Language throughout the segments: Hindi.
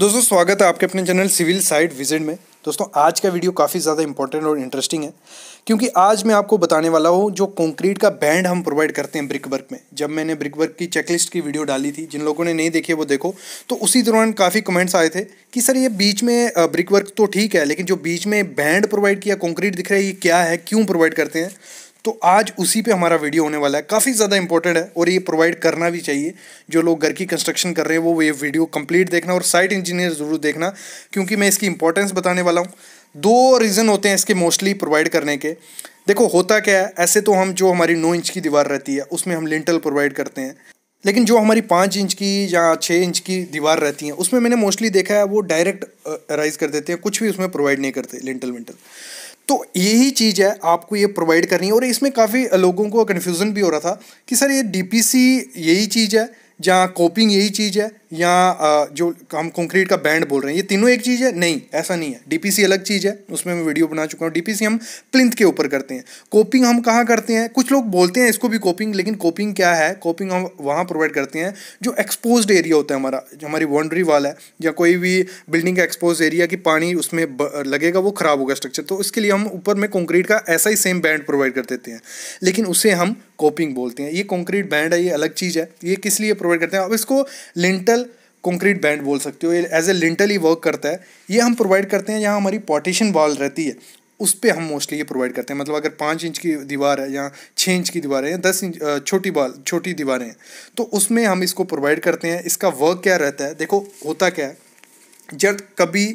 दोस्तों स्वागत है आपके अपने चैनल सिविल साइड विजिट में दोस्तों आज का वीडियो काफ़ी ज़्यादा इंपॉर्टेंट और इंटरेस्टिंग है क्योंकि आज मैं आपको बताने वाला हूँ जो कंक्रीट का बैंड हम प्रोवाइड करते हैं ब्रिक वर्क में जब मैंने ब्रिक वर्क की चेकलिस्ट की वीडियो डाली थी जिन लोगों ने नहीं देखी वो देखो तो उसी दौरान काफ़ी कमेंट्स आए थे कि सर ये बीच में ब्रिक वर्क तो ठीक है लेकिन जो बीच में बैंड प्रोवाइड किया कॉन्क्रीट दिख रहा है ये क्या है क्यों प्रोवाइड करते हैं तो आज उसी पे हमारा वीडियो होने वाला है काफ़ी ज़्यादा इंपॉर्टेंट है और ये प्रोवाइड करना भी चाहिए जो लोग घर की कंस्ट्रक्शन कर रहे हैं वो ये वीडियो कंप्लीट देखना और साइट इंजीनियर ज़रूर देखना क्योंकि मैं इसकी इंपॉर्टेंस बताने वाला हूँ दो रीज़न होते हैं इसके मोस्टली प्रोवाइड करने के देखो होता क्या है ऐसे तो हम जो हमारी नौ इंच की दीवार रहती है उसमें हम लिंटल प्रोवाइड करते हैं लेकिन जो हमारी पाँच इंच की या छः इंच की दीवार रहती है उसमें मैंने मोस्टली देखा है वो डायरेक्ट राइज कर देते हैं कुछ भी उसमें प्रोवाइड नहीं करते लिंटल विंटल तो यही चीज़ है आपको ये प्रोवाइड करनी है और इसमें काफ़ी लोगों को कन्फ्यूज़न भी हो रहा था कि सर ये डी यही चीज़ है जहाँ कोपिंग यही चीज़ है या जो हम कंक्रीट का बैंड बोल रहे हैं ये तीनों एक चीज़ है नहीं ऐसा नहीं है डीपीसी अलग चीज़ है उसमें मैं वीडियो बना चुका हूँ डीपीसी हम प्लिंथ के ऊपर करते हैं कोपिंग हम कहाँ करते हैं कुछ लोग बोलते हैं इसको भी कोपिंग लेकिन कोपिंग क्या है कोपिंग हम वहाँ प्रोवाइड करते हैं जो एक्सपोज एरिया होता है हमारा जो हमारी बाउंड्री वाल है या कोई भी बिल्डिंग का एक्सपोज एरिया की पानी उसमें लगेगा वो ख़राब होगा स्ट्रक्चर तो इसके लिए हम ऊपर में कंक्रीट का ऐसा ही सेम बैंड प्रोवाइड कर देते हैं लेकिन उसे हम कोपिंग बोलते हैं ये कंक्रीट बैंड है ये अलग चीज़ है ये किस लिए प्रोवाइड करते हैं अब इसको लिंटल कंक्रीट बैंड बोल सकते हो ये एज ए लिंटल ही वर्क करता है ये हम प्रोवाइड करते हैं यहाँ हमारी पार्टीशन वॉल रहती है उस पर हम मोस्टली ये प्रोवाइड करते हैं मतलब अगर पाँच इंच की दीवार है या छः इंच की दीवार है या दस इंच छोटी बाल छोटी दीवारें हैं तो उसमें हम इसको प्रोवाइड करते हैं इसका वर्क क्या रहता है देखो होता क्या है जब कभी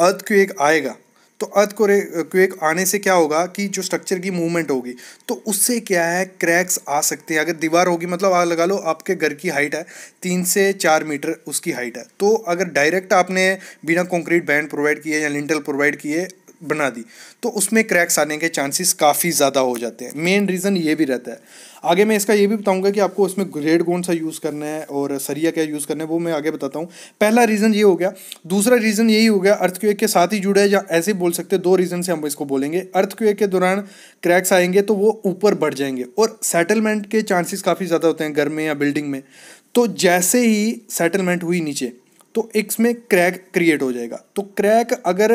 अर्थ एक आएगा तो अर्थ को क्वेक आने से क्या होगा कि जो स्ट्रक्चर की मूवमेंट होगी तो उससे क्या है क्रैक्स आ सकते हैं अगर दीवार होगी मतलब आग लगा लो आपके घर की हाइट है तीन से चार मीटर उसकी हाइट है तो अगर डायरेक्ट आपने बिना कंक्रीट बैंड प्रोवाइड किए या लिंटल प्रोवाइड किए बना दी तो उसमें क्रैक्स आने के चांसेस काफ़ी ज़्यादा हो जाते हैं मेन रीज़न ये भी रहता है आगे मैं इसका ये भी बताऊंगा कि आपको उसमें ग्रेड कौन सा यूज़ करना है और सरिया क्या यूज़ करना है वो मैं आगे बताता हूँ पहला रीज़न ये हो गया दूसरा रीज़न यही हो गया अर्थ के साथ ही जुड़े या ऐसे बोल सकते दो रीज़न से हम इसको बोलेंगे अर्थ के दौरान क्रैक्स आएंगे तो वो ऊपर बढ़ जाएंगे और सेटलमेंट के चांसेस काफ़ी ज़्यादा होते हैं घर में या बिल्डिंग में तो जैसे ही सेटलमेंट हुई नीचे तो इसमें क्रैक क्रिएट हो जाएगा तो क्रैक अगर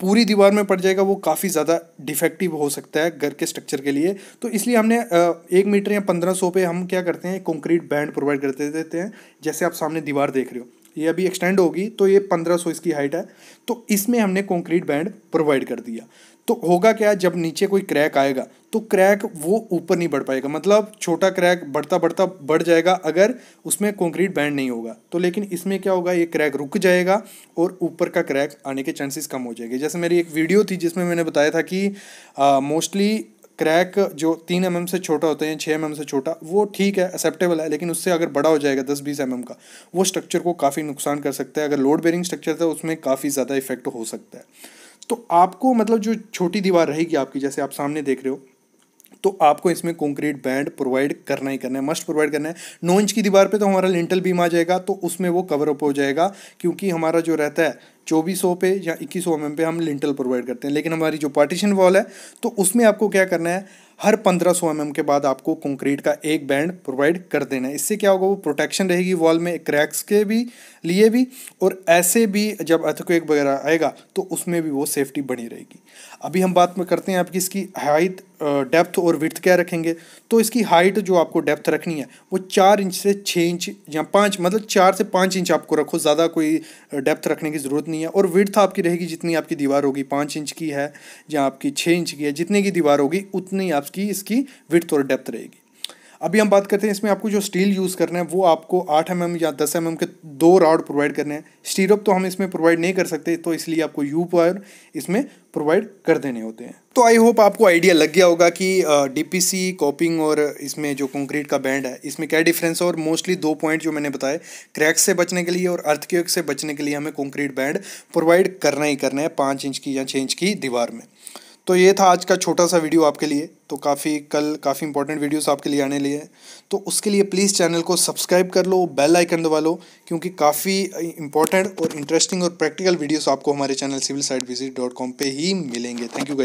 पूरी दीवार में पड़ जाएगा वो काफ़ी ज़्यादा डिफेक्टिव हो सकता है घर के स्ट्रक्चर के लिए तो इसलिए हमने एक मीटर या पंद्रह सौ पे हम क्या करते हैं कंक्रीट बैंड प्रोवाइड करते देते हैं जैसे आप सामने दीवार देख रहे हो ये अभी एक्सटेंड होगी तो ये पंद्रह सौ इसकी हाइट है तो इसमें हमने कंक्रीट बैंड प्रोवाइड कर दिया तो होगा क्या जब नीचे कोई क्रैक आएगा तो क्रैक वो ऊपर नहीं बढ़ पाएगा मतलब छोटा क्रैक बढ़ता बढ़ता बढ़ जाएगा अगर उसमें कंक्रीट बैंड नहीं होगा तो लेकिन इसमें क्या होगा ये क्रैक रुक जाएगा और ऊपर का क्रैक आने के चांसेस कम हो जाएंगे जैसे मेरी एक वीडियो थी जिसमें मैंने बताया था कि मोस्टली क्रैक जो तीन एम mm से छोटा होता है या छः एम mm से छोटा वो ठीक है एक्सेप्टेबल है लेकिन उससे अगर बड़ा हो जाएगा दस बीस एम mm का वो स्ट्रक्चर को काफ़ी नुकसान कर सकता है अगर लोड बेरिंग स्ट्रक्चर था उसमें काफ़ी ज़्यादा इफेक्ट हो सकता है तो आपको मतलब जो छोटी दीवार रहेगी आपकी जैसे आप सामने देख रहे हो तो आपको इसमें कंक्रीट बैंड प्रोवाइड करना ही करना है मस्ट प्रोवाइड करना है नौ इंच की दीवार पे तो हमारा लिंटल बीम आ जाएगा तो उसमें वो कवर अप हो जाएगा क्योंकि हमारा जो रहता है चौबीस सौ पे या इक्कीस सौ एम mm पे हम लिंटल प्रोवाइड करते हैं लेकिन हमारी जो पार्टीशन वॉल है तो उसमें आपको क्या करना है हर 1500 सौ mm के बाद आपको कंक्रीट का एक बैंड प्रोवाइड कर देना है इससे क्या होगा वो प्रोटेक्शन रहेगी वॉल में क्रैक्स के भी लिए भी और ऐसे भी जब अर्थक्वेक वगैरह आएगा तो उसमें भी वो सेफ्टी बनी रहेगी अभी हम बात में करते हैं आपकी इसकी हाइट डेप्थ और विथ क्या रखेंगे तो इसकी हाइट जो आपको डेप्थ रखनी है वो चार इंच से छः इंच या पाँच मतलब चार से पाँच इंच आपको रखो ज़्यादा कोई डेप्थ रखने की ज़रूरत नहीं है और विर्थ आपकी रहेगी जितनी आपकी दीवार होगी पाँच इंच की है या आपकी छः इंच की है जितने की दीवार होगी उतनी आप आपकी, की इसकी विथ और डेप्थ रहेगी अभी हम बात करते हैं इसमें आपको जो स्टील यूज़ करना है वो आपको आठ एम mm या दस एम mm के दो राउड प्रोवाइड करने हैं स्टीरअप तो हम इसमें प्रोवाइड नहीं कर सकते तो इसलिए आपको यू वायर इसमें प्रोवाइड कर देने होते हैं तो आई होप आपको आइडिया लग गया होगा कि डीपीसी कॉपिंग और इसमें जो कंक्रीट का बैंड है इसमें क्या डिफरेंस है और मोस्टली दो पॉइंट जो मैंने बताए क्रैक्स से बचने के लिए और अर्थ से बचने के लिए हमें कॉन्क्रीट बैंड प्रोवाइड करना ही करना है पाँच इंच की या छः इंच की दीवार में तो ये था आज का छोटा सा वीडियो आपके लिए तो काफ़ी कल काफ़ी इंपॉर्टेंट वीडियोस आपके लिए आने लिए हैं तो उसके लिए प्लीज़ चैनल को सब्सक्राइब कर लो बेल आइकन दबा लो क्योंकि काफ़ी इंपॉर्टेंट और इंटरेस्टिंग और प्रैक्टिकल वीडियोस आपको हमारे channel civil site visit dot com पर ही मिलेंगे थैंक यू